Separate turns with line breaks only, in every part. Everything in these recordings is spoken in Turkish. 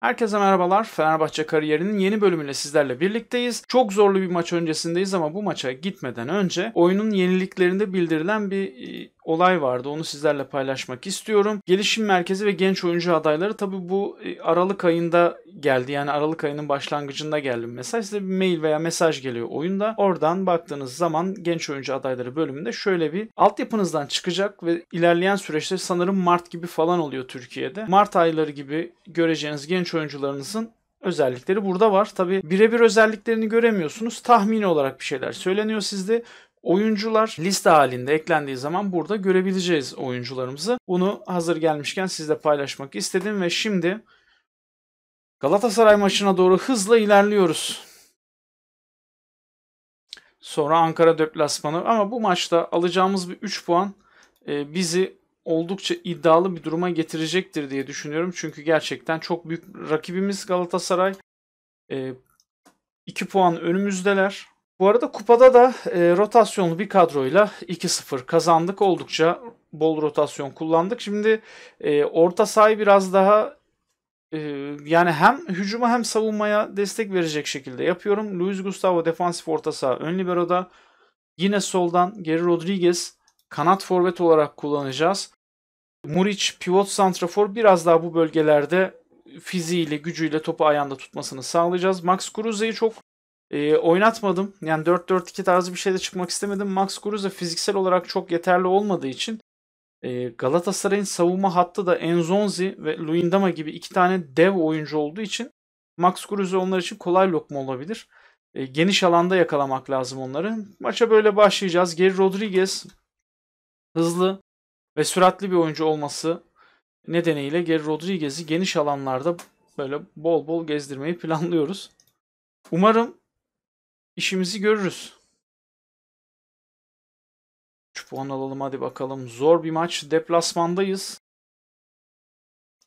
Herkese merhabalar. Fenerbahçe kariyerinin yeni bölümüyle sizlerle birlikteyiz. Çok zorlu bir maç öncesindeyiz ama bu maça gitmeden önce oyunun yeniliklerinde bildirilen bir e, olay vardı. Onu sizlerle paylaşmak istiyorum. Gelişim Merkezi ve genç oyuncu adayları tabii bu e, Aralık ayında geldi. Yani Aralık ayının başlangıcında geldi mesaj. Size bir mail veya mesaj geliyor oyunda. Oradan baktığınız zaman genç oyuncu adayları bölümünde şöyle bir altyapınızdan çıkacak ve ilerleyen süreçte sanırım Mart gibi falan oluyor Türkiye'de. Mart ayları gibi göreceğiniz genç oyuncularınızın özellikleri burada var. Tabi birebir özelliklerini göremiyorsunuz. Tahmini olarak bir şeyler söyleniyor sizde. Oyuncular liste halinde eklendiği zaman burada görebileceğiz oyuncularımızı. Bunu hazır gelmişken sizle paylaşmak istedim ve şimdi Galatasaray maçına doğru hızla ilerliyoruz. Sonra Ankara deplasmanı ama bu maçta alacağımız bir 3 puan e, bizi oldukça iddialı bir duruma getirecektir diye düşünüyorum. Çünkü gerçekten çok büyük rakibimiz Galatasaray. 2 e, puan önümüzdeler. Bu arada kupada da e, rotasyonlu bir kadroyla 2-0 kazandık. Oldukça bol rotasyon kullandık. Şimdi e, orta sahayı biraz daha e, yani hem hücuma hem savunmaya destek verecek şekilde yapıyorum. Luis Gustavo defansif orta saha ön libero'da. Yine soldan Geri Rodriguez kanat forvet olarak kullanacağız. Muriç pivot santrafor biraz daha bu bölgelerde fiziğiyle, gücüyle topu ayağında tutmasını sağlayacağız. Max Kruse'yi çok e, oynatmadım. Yani 4-4-2 tarzı bir şeyde çıkmak istemedim. Max Kruse fiziksel olarak çok yeterli olmadığı için e, Galatasaray'ın savunma hattı da Enzonzi ve Luindama gibi iki tane dev oyuncu olduğu için Max Kruse onlar için kolay lokma olabilir. E, geniş alanda yakalamak lazım onları. Maça böyle başlayacağız. Geri Rodriguez hızlı ve süratli bir oyuncu olması nedeniyle Geri Rodriguez'i geniş alanlarda böyle bol bol gezdirmeyi planlıyoruz. Umarım işimizi görürüz. 3 puan alalım hadi bakalım. Zor bir maç.
Deplasmandayız.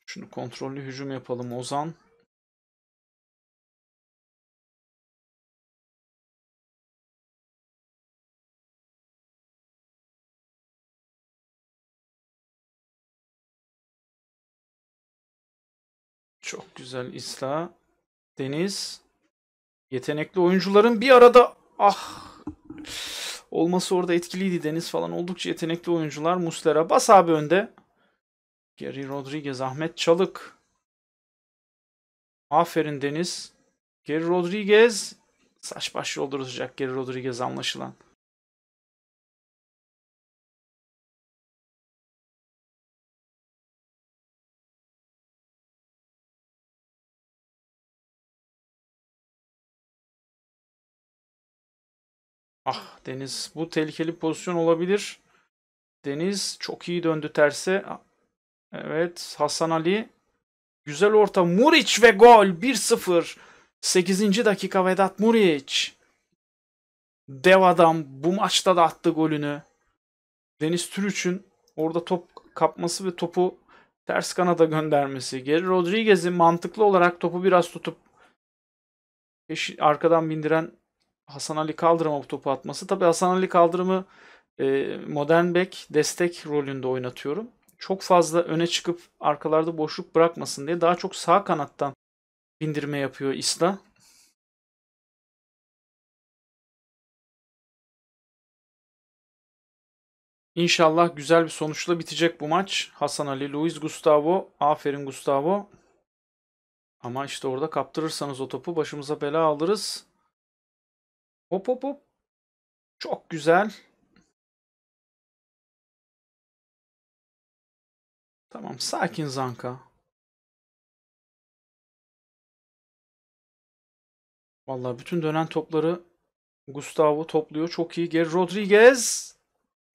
Şunu kontrollü hücum yapalım Ozan. Çok güzel İsla. Deniz. Yetenekli oyuncuların bir arada ah
olması orada etkiliydi. Deniz falan oldukça yetenekli oyuncular. Muslera bas abi önde. Geri Rodriguez, Ahmet Çalık.
Aferin Deniz. Geri Rodriguez. Saç baş yolduracak Geri Rodriguez anlaşılan. Ah Deniz bu tehlikeli pozisyon olabilir. Deniz çok iyi
döndü terse. Ah, evet Hasan Ali. Güzel orta. Muriç ve gol 1-0. 8. dakika Vedat Muriç. Dev adam bu maçta da attı golünü. Deniz Türüç'ün orada top kapması ve topu ters kanada göndermesi. Geri Rodriguez'in mantıklı olarak topu biraz tutup arkadan bindiren Hasan Ali Kaldırım'a bu topu atması. Tabi Hasan Ali Kaldırım'ı e, modern bek destek rolünde oynatıyorum. Çok fazla öne çıkıp arkalarda boşluk bırakmasın diye daha çok sağ kanattan
bindirme yapıyor İsla. İnşallah güzel bir sonuçla bitecek bu maç. Hasan Ali, Luis Gustavo, aferin Gustavo. Ama işte orada kaptırırsanız o topu başımıza bela alırız. Hop hop hop. Çok güzel. Tamam sakin Zanka. Vallahi bütün dönen topları Gustavo
topluyor. Çok iyi. Geri Rodriguez.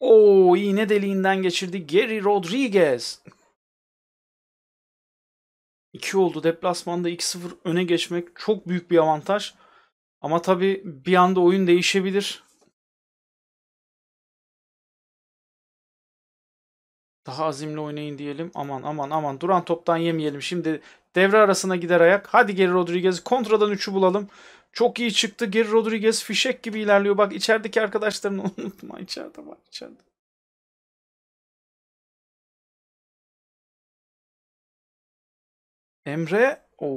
Oo iğne deliğinden geçirdi. Geri Rodriguez. 2 oldu. Deplasmanda
2-0 öne geçmek çok büyük bir avantaj. Ama tabii bir anda oyun değişebilir. Daha azimli oynayın diyelim. Aman aman aman duran toptan yemeyelim. Şimdi devre arasına gider
ayak. Hadi geri Rodriguez kontradan 3'ü bulalım. Çok iyi çıktı. Geri Rodriguez fişek gibi ilerliyor.
Bak içerideki arkadaşlarını unutma. İçeride var içeride. Emre o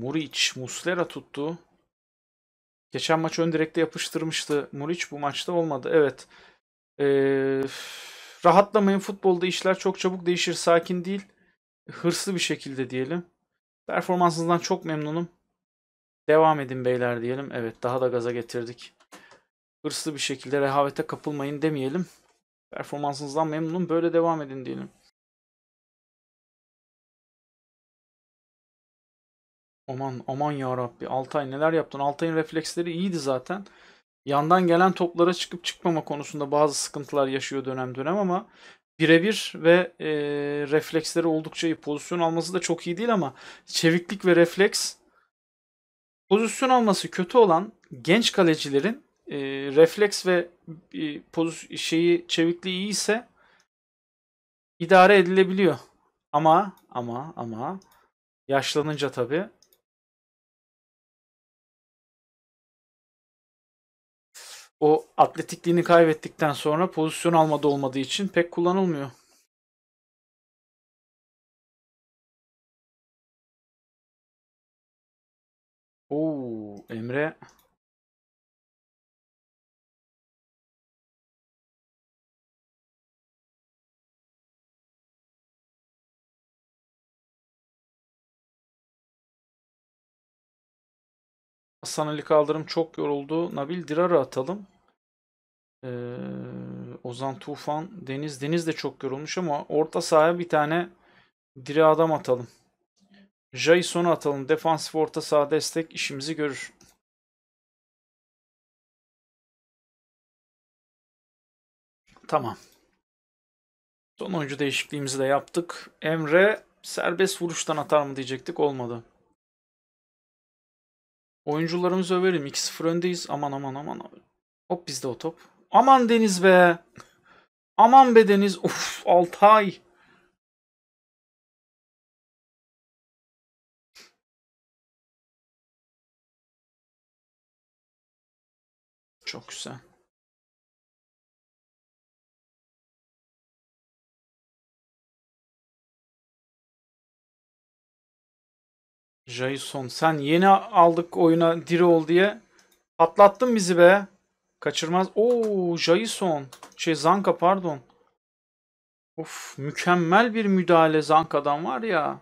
Muriç Muslera tuttu. Geçen maç ön direkte yapıştırmıştı
Muriç. Bu maçta olmadı. Evet. Ee, rahatlamayın. Futbolda işler çok çabuk değişir. Sakin değil. Hırslı bir şekilde diyelim. Performansınızdan çok memnunum. Devam edin beyler diyelim. Evet daha da gaza getirdik.
Hırslı bir şekilde rehavete kapılmayın demeyelim. Performansınızdan memnunum. Böyle devam edin diyelim. Aman aman ya Rabbi. Altay neler yaptın? Altay'ın refleksleri iyiydi zaten. Yandan
gelen toplara çıkıp çıkmama konusunda bazı sıkıntılar yaşıyor dönem dönem ama birebir ve e, refleksleri oldukça iyi. Pozisyon alması da çok iyi değil ama çeviklik ve refleks pozisyon alması kötü olan genç kalecilerin e, refleks ve e, poz şeyi çevikliği iyi ise
idare edilebiliyor. Ama ama ama yaşlanınca tabii o atletikliğini kaybettikten sonra pozisyon almadı olmadığı için pek kullanılmıyor. Oo, Emre Hasan Ali Kaldırım çok yoruldu. Nabil Dirar'ı atalım.
Ee, Ozan Tufan, Deniz. Deniz de çok yorulmuş ama orta sahaya bir tane diri adam atalım. Jason'u atalım.
Defansif orta saha destek işimizi görür. Tamam. Son oyuncu değişikliğimizi de yaptık. Emre serbest vuruştan atar mı diyecektik olmadı.
Oyuncularımızı överim. 2-0 öndeyiz. Aman aman aman.
Hop bizde o top. Aman Deniz be. Aman be Deniz. Uf Altay. Çok güzel. Jason sen yeni aldık oyuna diri ol diye. Patlattın bizi be.
Kaçırmaz. Oo Jason. Şey Zanka pardon. Of
mükemmel bir müdahale Zanka'dan var ya.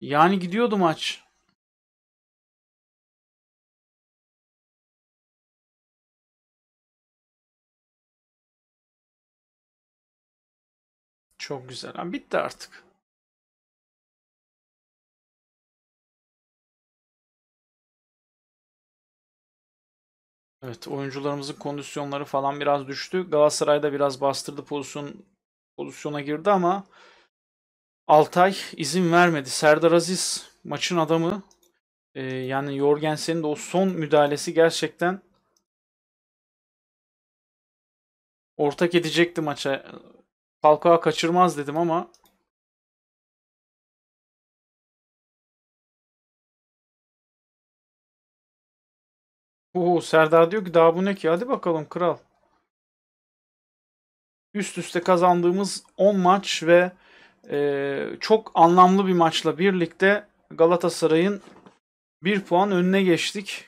Yani gidiyordu maç. Çok güzel. Bitti artık. Evet oyuncularımızın kondisyonları falan biraz düştü. da biraz bastırdı pozisyon
pozisyona girdi ama Altay izin vermedi. Serdar Aziz maçın adamı. Ee, yani Jorgensen'in de o son müdahalesi gerçekten
ortak edecekti maça. Falcao kaçırmaz dedim ama Oo Serdar diyor ki daha bu ne ki? Hadi bakalım kral. Üst üste kazandığımız
10 maç ve e, çok anlamlı bir maçla birlikte Galatasaray'ın 1 puan önüne geçtik.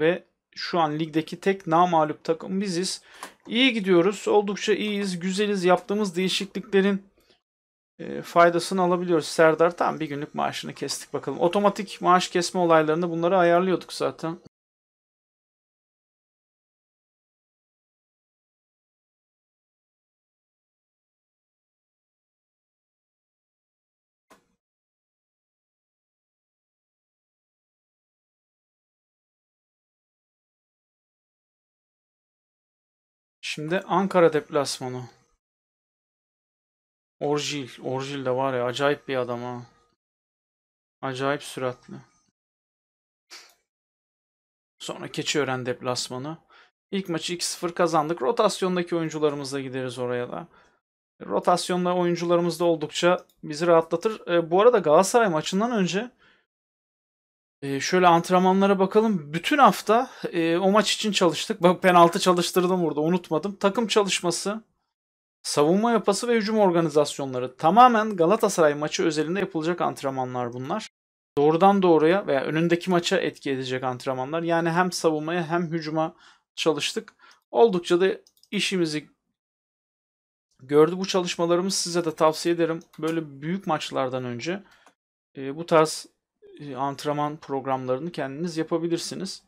Ve şu an ligdeki tek namalup takım biziz. İyi gidiyoruz. Oldukça iyiyiz. Güzeliz. Yaptığımız değişikliklerin e, faydasını alabiliyoruz. Serdar tam bir günlük maaşını kestik
bakalım. Otomatik maaş kesme olaylarında bunları ayarlıyorduk zaten. Şimdi Ankara deplasmanı. Orjil. Orjil de var ya acayip bir adam ha. Acayip süratli. Sonra keçi Keçiören deplasmanı.
İlk maçı 2-0 kazandık. Rotasyondaki oyuncularımızla gideriz oraya da. Rotasyonda oyuncularımız da oldukça bizi rahatlatır. E, bu arada Galatasaray maçından önce e, şöyle antrenmanlara bakalım. Bütün hafta e, o maç için çalıştık. Bak penaltı çalıştırdım burada unutmadım. Takım çalışması, savunma yapısı ve hücum organizasyonları. Tamamen Galatasaray maçı özelinde yapılacak antrenmanlar bunlar. Doğrudan doğruya veya önündeki maça etki edecek antrenmanlar. Yani hem savunmaya hem hücuma çalıştık. Oldukça da işimizi gördü bu çalışmalarımız size de tavsiye ederim. Böyle büyük maçlardan önce e, bu tarz
antrenman programlarını kendiniz yapabilirsiniz.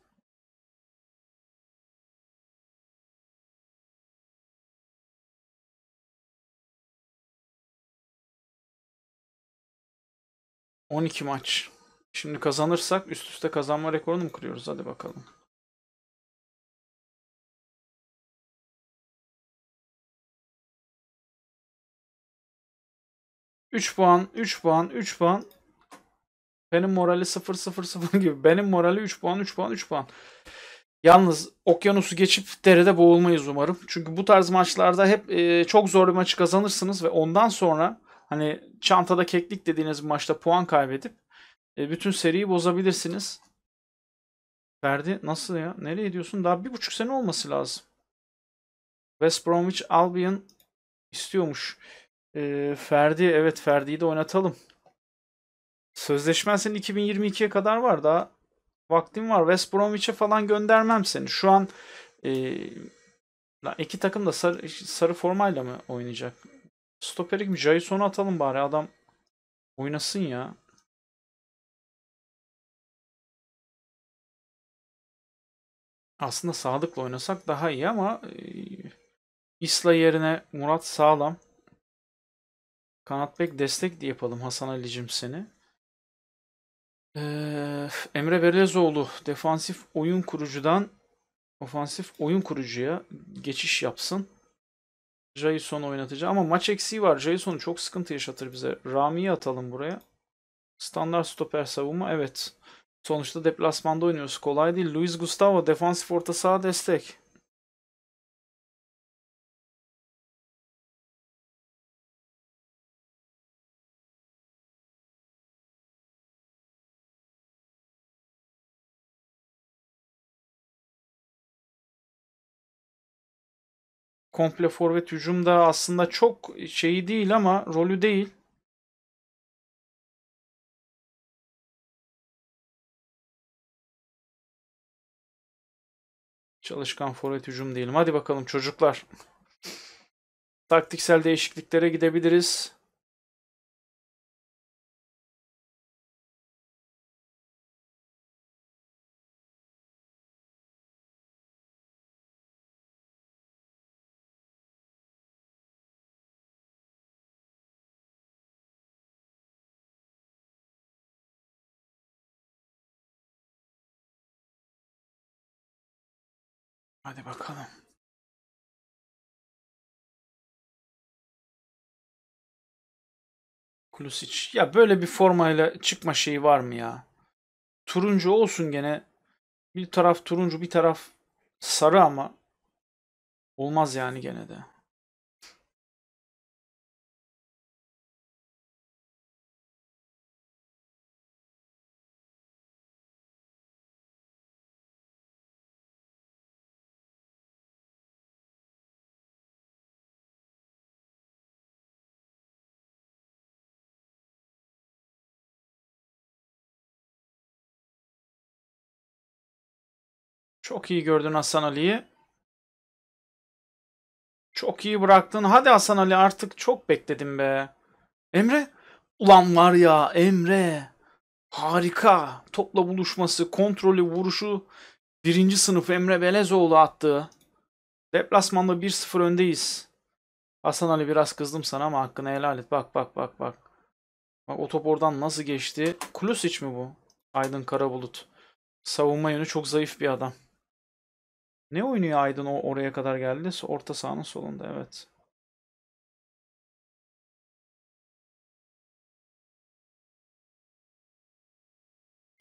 On iki maç. Şimdi kazanırsak üst üste kazanma rekorunu mu kırıyoruz? Hadi bakalım. Üç puan, üç puan, üç puan.
Senin morali 0 0 0 gibi. Benim morali 3 puan 3 puan 3 puan. Yalnız okyanusu geçip derede boğulmayız umarım. Çünkü bu tarz maçlarda hep e, çok zor bir maçı kazanırsınız ve ondan sonra hani çantada keklik dediğiniz bir maçta puan kaybedip e, bütün seriyi bozabilirsiniz. Verdi nasıl ya? Nereye diyorsun? Daha bir buçuk sene olması lazım. West Bromwich Albion istiyormuş. E, Ferdi evet Ferdi'yi de oynatalım. Sözleşmen senin 2022'ye kadar var daha vaktim var. West Bromwich'e falan göndermem seni. Şu an e, iki takım da sarı, sarı formayla mı oynayacak?
Stoperik mi? Jason'u atalım bari adam oynasın ya. Aslında Sadık'la oynasak daha iyi ama e, İsla yerine Murat sağlam.
Kanat bek destek de yapalım Hasan Ali'cim seni. Emre Belezoğlu defansif oyun kurucudan ofansif oyun kurucuya geçiş yapsın. Jason oynatacağım ama maç eksiği var. Jason çok sıkıntı yaşatır bize. Rami'yi atalım buraya. Standart stoper
savunma evet. Sonuçta deplasmanda oynuyoruz. Kolay değil. Luis Gustavo defansif orta saha destek. komple forvet da aslında çok şeyi değil ama rolü değil. Çalışkan forvet hücum değilim. Hadi bakalım çocuklar. Taktiksel değişikliklere gidebiliriz. Hadi bakalım. Kulisic. Ya böyle bir formayla çıkma şeyi var mı
ya? Turuncu olsun gene. Bir taraf turuncu bir taraf
sarı ama olmaz yani gene de. Çok iyi gördün Hasan Ali'yi. Çok iyi bıraktın. Hadi Hasan Ali artık
çok bekledim be. Emre? Ulan var ya Emre. Harika. Topla buluşması, kontrolü, vuruşu. Birinci sınıf Emre Belezoğlu attı. Deplasmanda 1-0 öndeyiz. Hasan Ali biraz kızdım sana ama hakkını helal et. Bak bak bak bak. Bak o top oradan nasıl geçti? Klusic mi bu? Aydın Karabulut. Savunma yönü çok zayıf bir adam.
Ne oynuyor Aydın o oraya kadar geldi? Orta sahanın solunda evet.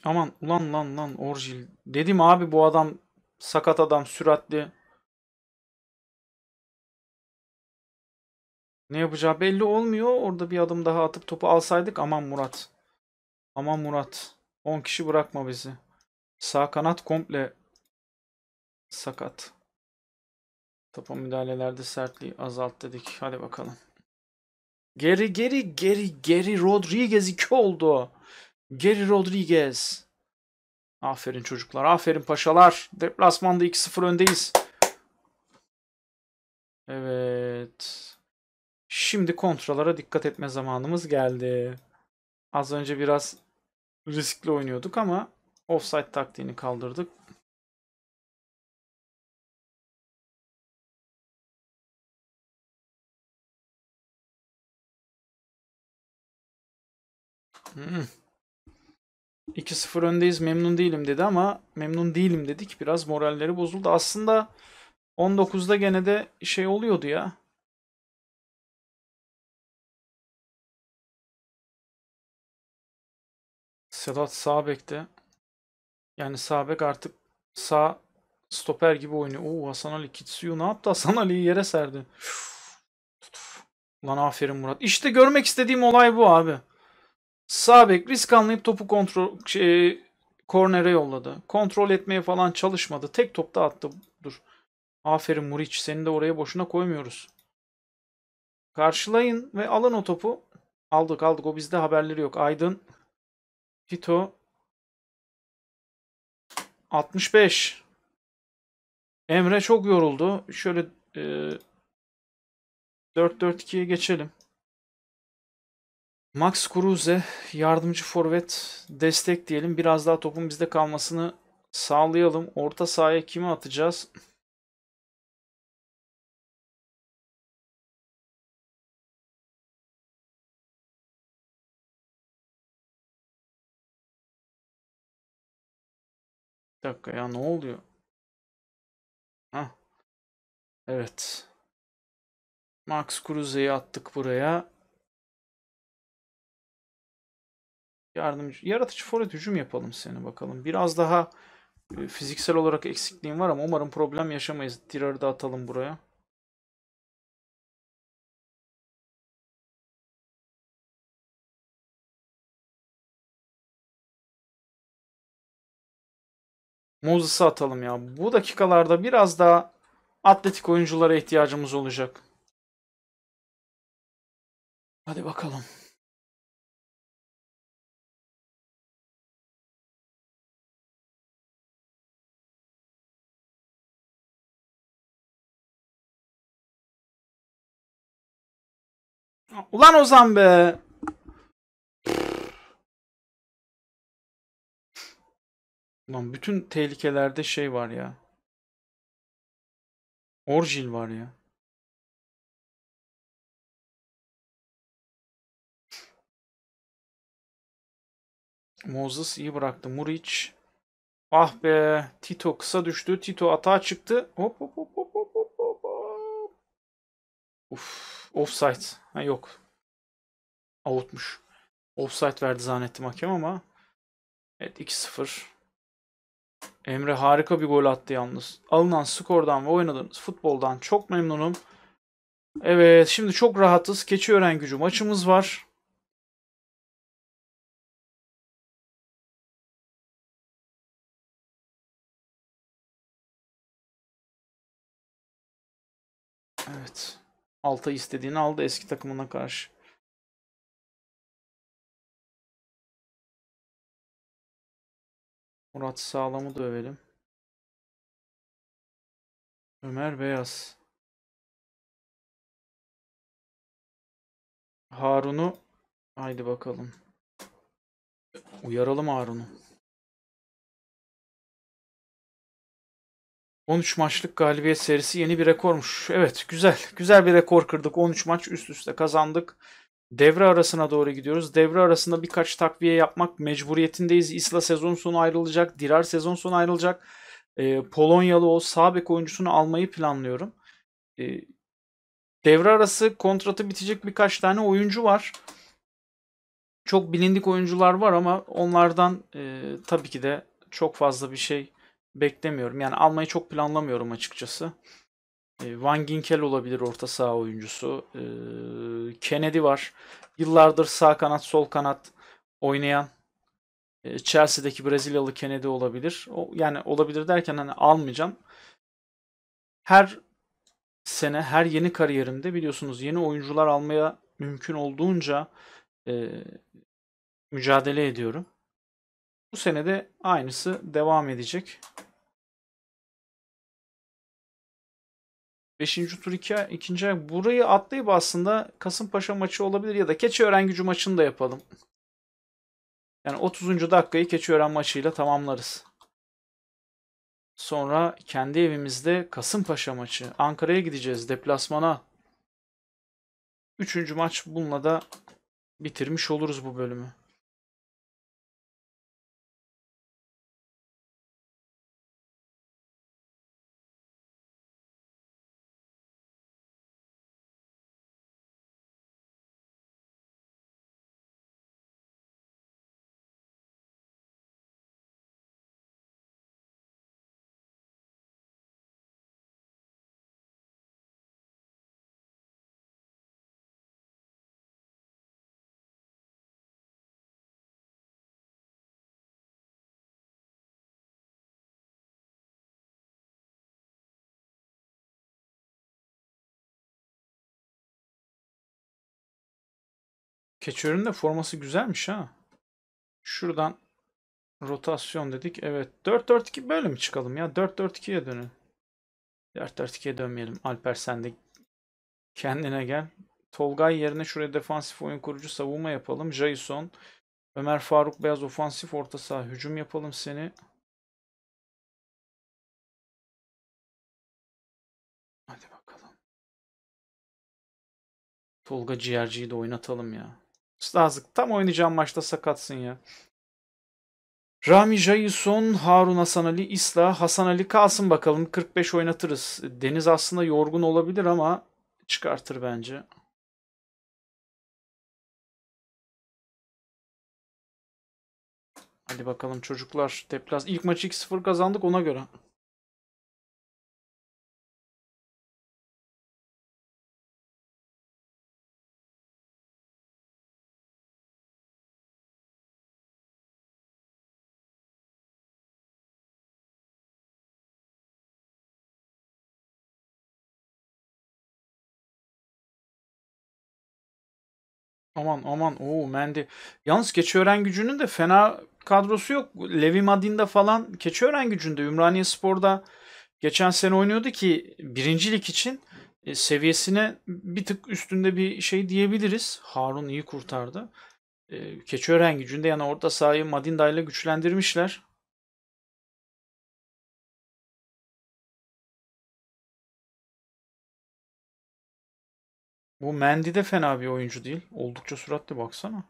Aman ulan lan lan Orjil. Dedim abi bu adam sakat adam süratli. Ne yapacağı belli olmuyor. Orada bir adım daha atıp topu alsaydık aman Murat. Aman Murat.
10 kişi bırakma bizi. Sağ kanat komple sakat. Topa müdahalelerde sertliği azalt dedik. Hadi bakalım. Geri geri geri geri Rodriguez 2 oldu. Geri Rodriguez. Aferin çocuklar. Aferin paşalar. Deplasmanda 2-0 öndeyiz. Evet. Şimdi kontralara dikkat etme zamanımız geldi. Az önce biraz riskli
oynuyorduk ama offside taktiğini kaldırdık. Hmm.
2-0 öndeyiz memnun değilim dedi ama memnun değilim dedik biraz moralleri bozuldu. Aslında
19'da gene de şey oluyordu ya. Sedat sağ bekte. Yani sağ artık sağ stoper gibi oynuyor.
Oo Hasan Ali Kitsuyu ne yaptı? Hasan Ali'yi yere serdi. Uf. Lan aferin Murat. İşte görmek istediğim olay bu abi. Sağ bek risk anlayıp topu kontrol şey, kornere yolladı. Kontrol etmeye falan çalışmadı. Tek topta attı. Dur. Aferin Muriç. Seni de oraya boşuna koymuyoruz. Karşılayın
ve alın o topu. Aldık aldık. O bizde haberleri yok. Aydın. Tito. 65. Emre çok yoruldu. Şöyle e, 4-4-2'ye geçelim.
Max Kruse yardımcı forvet destek
diyelim. Biraz daha topun bizde kalmasını sağlayalım. Orta sahaya kimi atacağız? Bir dakika ya ne oluyor? Hah. Evet. Max Kruse'yi attık buraya. Yardımcı. Yaratıcı forvet
hücum yapalım seni bakalım. Biraz daha e, fiziksel olarak eksikliğim var ama umarım problem
yaşamayız. Tirarı da atalım buraya. Moses'ı atalım ya. Bu dakikalarda biraz daha atletik oyunculara ihtiyacımız olacak. Hadi bakalım. Ulan Ozan be. Ulan bütün tehlikelerde şey var ya. Orjil var ya. Moses iyi bıraktı. Muriç. Ah be. Tito kısa düştü. Tito atağa çıktı.
Hop hop hop hop hop hop hop. Uf. Offside. Ha, yok. Avutmuş. Offside verdi zannettim hakem ama. Evet 2-0. Emre harika bir gol attı yalnız. Alınan skordan ve oynadığımız futboldan çok memnunum. Evet şimdi çok rahatız. Keçi
ören gücü maçımız var. Evet. Alta istediğini aldı eski takımına karşı. Murat Sağlam'ı dövelim Ömer Beyaz. Harun'u haydi bakalım. Uyaralım Harun'u. 13 maçlık
galibiyet serisi yeni bir rekormuş. Evet güzel. Güzel bir rekor kırdık. 13 maç üst üste kazandık. Devre arasına doğru gidiyoruz. Devre arasında birkaç takviye yapmak mecburiyetindeyiz. Isla sezon sonu ayrılacak. Dirar sezon sonu ayrılacak. E, Polonyalı o sağ oyuncusunu almayı planlıyorum. E, devre arası kontratı bitecek birkaç tane oyuncu var. Çok bilindik oyuncular var ama onlardan e, tabii ki de çok fazla bir şey beklemiyorum. Yani almayı çok planlamıyorum açıkçası. Ee, Van Ginkel olabilir orta saha oyuncusu. Ee, Kennedy var. Yıllardır sağ kanat sol kanat oynayan e, Chelsea'deki Brezilyalı Kennedy olabilir. O, yani olabilir derken hani almayacağım. Her sene her yeni kariyerimde biliyorsunuz yeni oyuncular almaya mümkün olduğunca e, mücadele ediyorum. Bu sene de aynısı devam edecek. Beşinci tur iki, ikinci Burayı atlayıp aslında Kasımpaşa maçı olabilir ya da Keçiören gücü maçını da yapalım. Yani 30. dakikayı Keçiören maçıyla tamamlarız. Sonra kendi evimizde Kasımpaşa maçı. Ankara'ya gideceğiz deplasmana. Üçüncü maç
bununla da bitirmiş oluruz bu bölümü. Keçiör'ün de forması güzelmiş ha. Şuradan
rotasyon dedik. Evet 4-4-2 böyle mi çıkalım ya? 4-4-2'ye dönün. 4-4-2'ye dönmeyelim. Alper sen de kendine gel. Tolgay yerine şuraya defansif oyun kurucu savunma yapalım. Jason. Ömer Faruk Beyaz ofansif orta saha
hücum yapalım seni. Hadi bakalım. Tolga ciğerciyi de oynatalım ya. Stazlık tam oynayacağım maçta sakatsın ya.
Rami Jason, Harun Hasan Ali, İsla, Hasan Ali kalsın bakalım. 45 oynatırız.
Deniz aslında yorgun olabilir ama çıkartır bence. Hadi bakalım çocuklar. Deplas ilk maçı 2-0 kazandık ona göre. Aman aman o Mendi. Yalnız keçi öğren gücünün de fena kadrosu
yok. Levi Madin'de falan keçi öğren gücünde Ümraniye Spor'da geçen sene oynuyordu ki birincilik için e, seviyesine bir tık üstünde bir şey diyebiliriz. Harun iyi kurtardı. E, öğren gücünde yani orta sahayı Madinda ile
güçlendirmişler. Bu Mendy de fena bir oyuncu değil. Oldukça süratli baksana.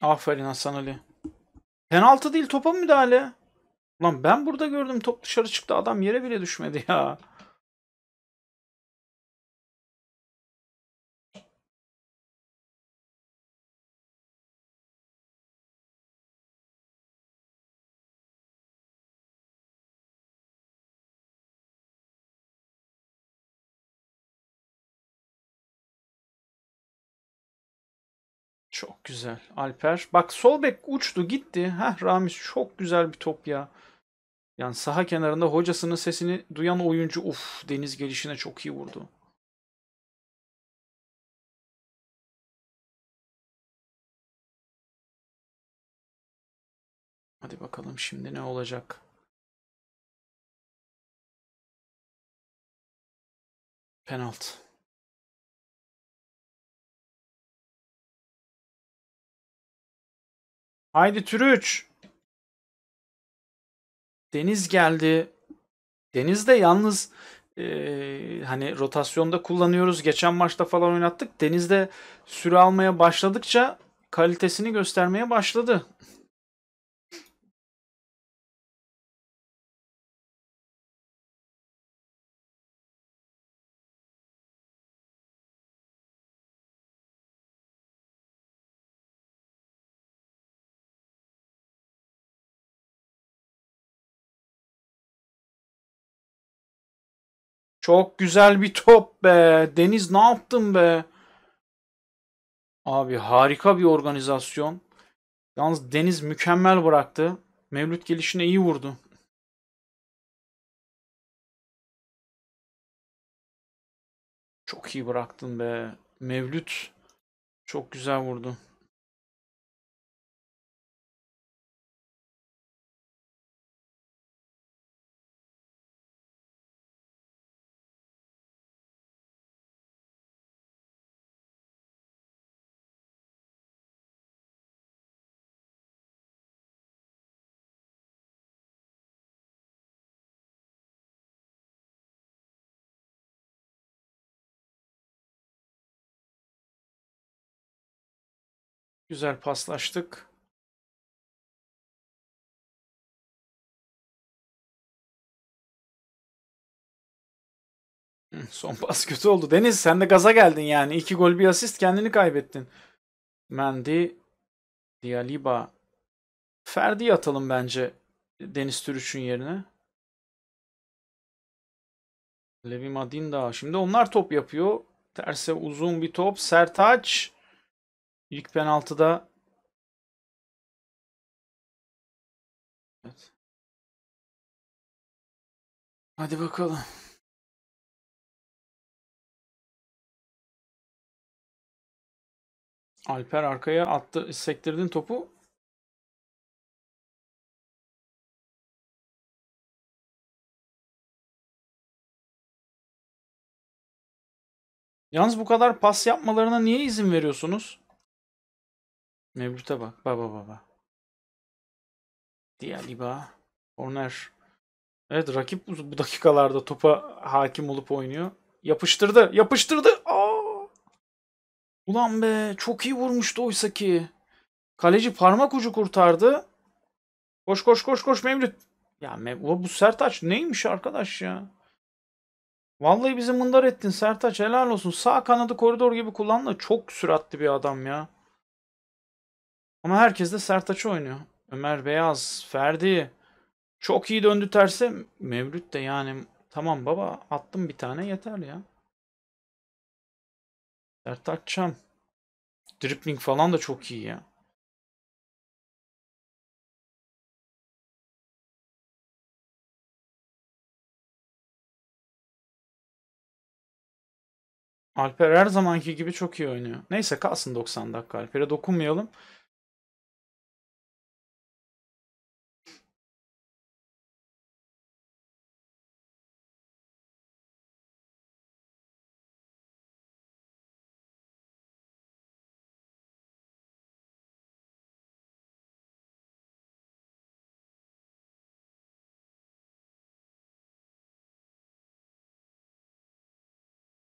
Aferin Hasan Ali. Penaltı değil topa müdahale. Lan ben burada gördüm top dışarı çıktı adam yere bile düşmedi ya. Çok güzel. Alper. Bak sol bek
uçtu gitti. Heh Ramiz çok güzel bir top ya. Yani saha kenarında hocasının
sesini duyan oyuncu uf deniz gelişine çok iyi vurdu. Hadi bakalım şimdi ne olacak? Penaltı. Haydi Türüç. Deniz geldi.
Deniz de yalnız e, hani rotasyonda kullanıyoruz. Geçen maçta falan
oynattık. Deniz de süre almaya başladıkça kalitesini göstermeye başladı. Çok güzel bir top be. Deniz ne yaptın be? Abi harika bir organizasyon. Yalnız Deniz mükemmel bıraktı. Mevlüt gelişine iyi vurdu. Çok iyi bıraktın be. Mevlüt çok güzel vurdu. Güzel paslaştık. Son pas kötü oldu. Deniz sen de gaza geldin
yani. İki gol bir asist kendini kaybettin. Mendy, Dialiba. Ferdi atalım bence Deniz Türüç'ün yerine. Levi Madinda. Şimdi onlar top yapıyor. Terse uzun
bir top. Sertaç. İlk penaltıda Evet. Hadi bakalım. Alper arkaya attı, sektirdin topu. Yalnız bu kadar pas yapmalarına niye izin veriyorsunuz? Mevcut'a bak. Baba baba. Dialiba. Corner. Evet rakip
bu dakikalarda topa hakim olup oynuyor. Yapıştırdı. Yapıştırdı. Aa! Ulan be çok iyi vurmuştu oysa ki. Kaleci parmak ucu kurtardı. Koş koş koş koş Mevlüt. Ya Mev bu Sertaç neymiş arkadaş ya. Vallahi bizi mındar ettin Sertaç helal olsun. Sağ kanadı koridor gibi kullandı. Çok süratli bir adam ya. Ama herkes de Sertaç'ı oynuyor. Ömer Beyaz, Ferdi. Çok iyi döndü terse. Mevlüt de
yani tamam baba attım bir tane yeterli ya. Sertaç Çam. Dribbling falan da çok iyi ya. Alper her zamanki gibi çok iyi oynuyor. Neyse kalsın 90 dakika. Alper'e dokunmayalım.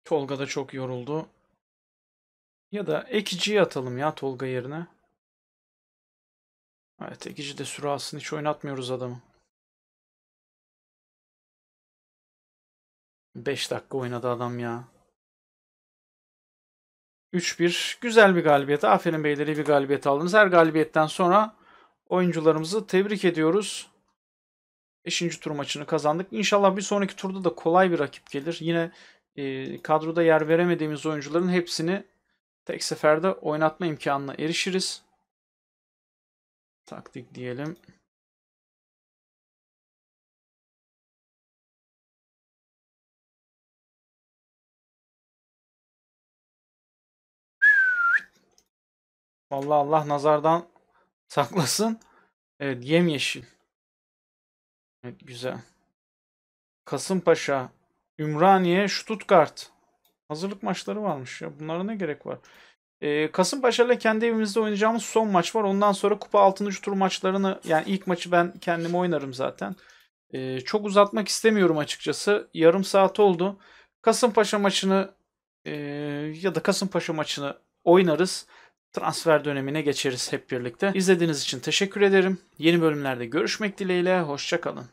Tolga da çok yoruldu. Ya da ekiciyi atalım ya Tolga yerine. Evet ekici de sürahasını hiç oynatmıyoruz adamı. 5 dakika oynadı adam ya.
3-1 güzel bir galibiyet. Aferin beyleri bir galibiyet aldınız. Her galibiyetten sonra oyuncularımızı tebrik ediyoruz. 5. tur maçını kazandık. İnşallah bir sonraki turda da kolay bir rakip gelir. Yine e, kadroda yer veremediğimiz oyuncuların hepsini
tek seferde oynatma imkanına erişiriz. Taktik diyelim. Vallahi Allah nazardan saklasın. Evet yemyeşil. Evet güzel.
Kasımpaşa Ümraniye, Stuttgart. Hazırlık maçları varmış ya. Bunlara ne gerek var? Ee, Kasımpaşa ile kendi evimizde oynayacağımız son maç var. Ondan sonra kupa 6. tur maçlarını yani ilk maçı ben kendim oynarım zaten. Ee, çok uzatmak istemiyorum açıkçası. Yarım saat oldu. Kasımpaşa maçını e, ya da Kasımpaşa maçını oynarız. Transfer dönemine geçeriz hep birlikte. İzlediğiniz için teşekkür ederim. Yeni bölümlerde görüşmek dileğiyle. Hoşçakalın.